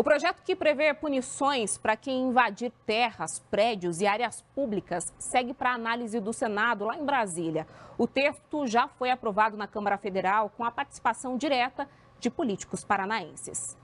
O projeto que prevê punições para quem invadir terras, prédios e áreas públicas segue para análise do Senado, lá em Brasília. O texto já foi aprovado na Câmara Federal com a participação direta de políticos paranaenses.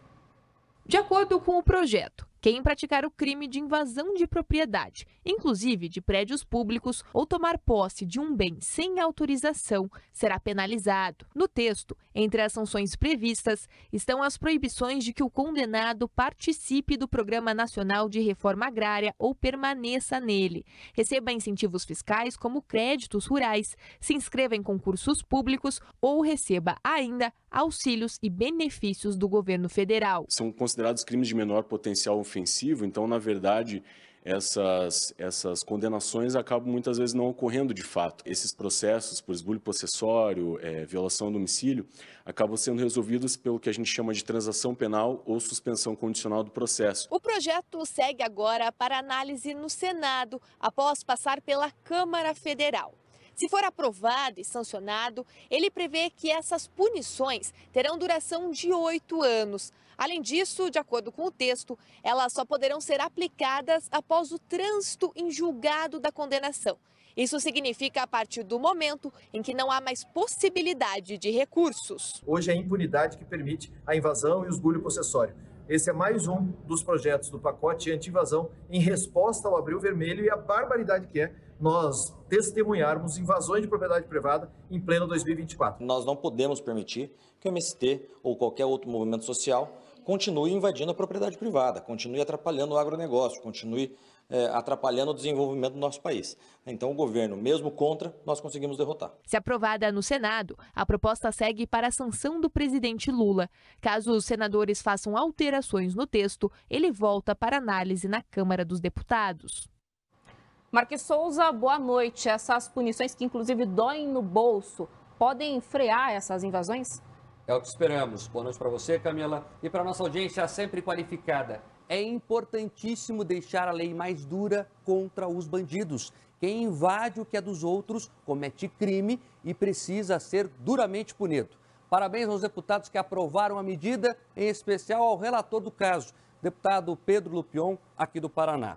De acordo com o projeto, quem praticar o crime de invasão de propriedade, inclusive de prédios públicos, ou tomar posse de um bem sem autorização, será penalizado. No texto, entre as sanções previstas, estão as proibições de que o condenado participe do Programa Nacional de Reforma Agrária ou permaneça nele, receba incentivos fiscais como créditos rurais, se inscreva em concursos públicos ou receba ainda auxílios e benefícios do governo federal. São considerados crimes de menor potencial ofensivo, então, na verdade, essas, essas condenações acabam muitas vezes não ocorrendo de fato. Esses processos por esbulho possessório, é, violação ao domicílio, acabam sendo resolvidos pelo que a gente chama de transação penal ou suspensão condicional do processo. O projeto segue agora para análise no Senado, após passar pela Câmara Federal. Se for aprovado e sancionado, ele prevê que essas punições terão duração de oito anos. Além disso, de acordo com o texto, elas só poderão ser aplicadas após o trânsito em julgado da condenação. Isso significa a partir do momento em que não há mais possibilidade de recursos. Hoje é a impunidade que permite a invasão e o esgulho possessório. Esse é mais um dos projetos do pacote anti-invasão em resposta ao Abril Vermelho e a barbaridade que é nós testemunharmos invasões de propriedade privada em pleno 2024. Nós não podemos permitir que o MST ou qualquer outro movimento social continue invadindo a propriedade privada, continue atrapalhando o agronegócio, continue é, atrapalhando o desenvolvimento do nosso país. Então, o governo, mesmo contra, nós conseguimos derrotar. Se aprovada no Senado, a proposta segue para a sanção do presidente Lula. Caso os senadores façam alterações no texto, ele volta para análise na Câmara dos Deputados. Marques Souza, boa noite. Essas punições que, inclusive, doem no bolso, podem frear essas invasões? É o que esperamos. Boa noite para você, Camila, e para nossa audiência sempre qualificada. É importantíssimo deixar a lei mais dura contra os bandidos. Quem invade o que é dos outros comete crime e precisa ser duramente punido. Parabéns aos deputados que aprovaram a medida, em especial ao relator do caso, deputado Pedro Lupion, aqui do Paraná.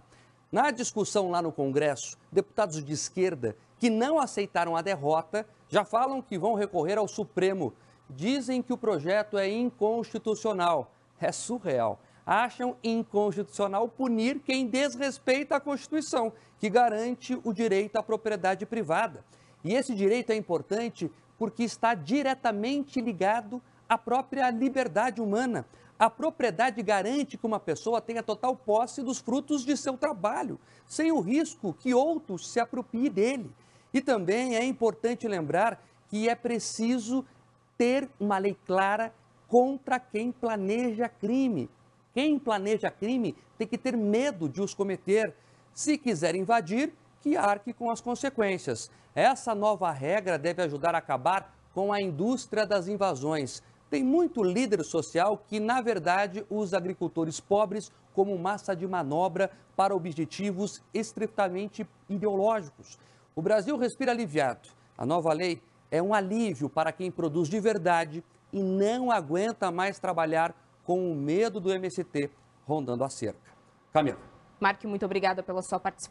Na discussão lá no Congresso, deputados de esquerda que não aceitaram a derrota já falam que vão recorrer ao Supremo Dizem que o projeto é inconstitucional. É surreal. Acham inconstitucional punir quem desrespeita a Constituição, que garante o direito à propriedade privada. E esse direito é importante porque está diretamente ligado à própria liberdade humana. A propriedade garante que uma pessoa tenha total posse dos frutos de seu trabalho, sem o risco que outros se apropriem dele. E também é importante lembrar que é preciso ter uma lei clara contra quem planeja crime. Quem planeja crime tem que ter medo de os cometer. Se quiser invadir, que arque com as consequências. Essa nova regra deve ajudar a acabar com a indústria das invasões. Tem muito líder social que, na verdade, usa agricultores pobres como massa de manobra para objetivos estritamente ideológicos. O Brasil respira aliviado. A nova lei é um alívio para quem produz de verdade e não aguenta mais trabalhar com o medo do MST rondando a cerca. Camila. Mark, muito obrigada pela sua participação.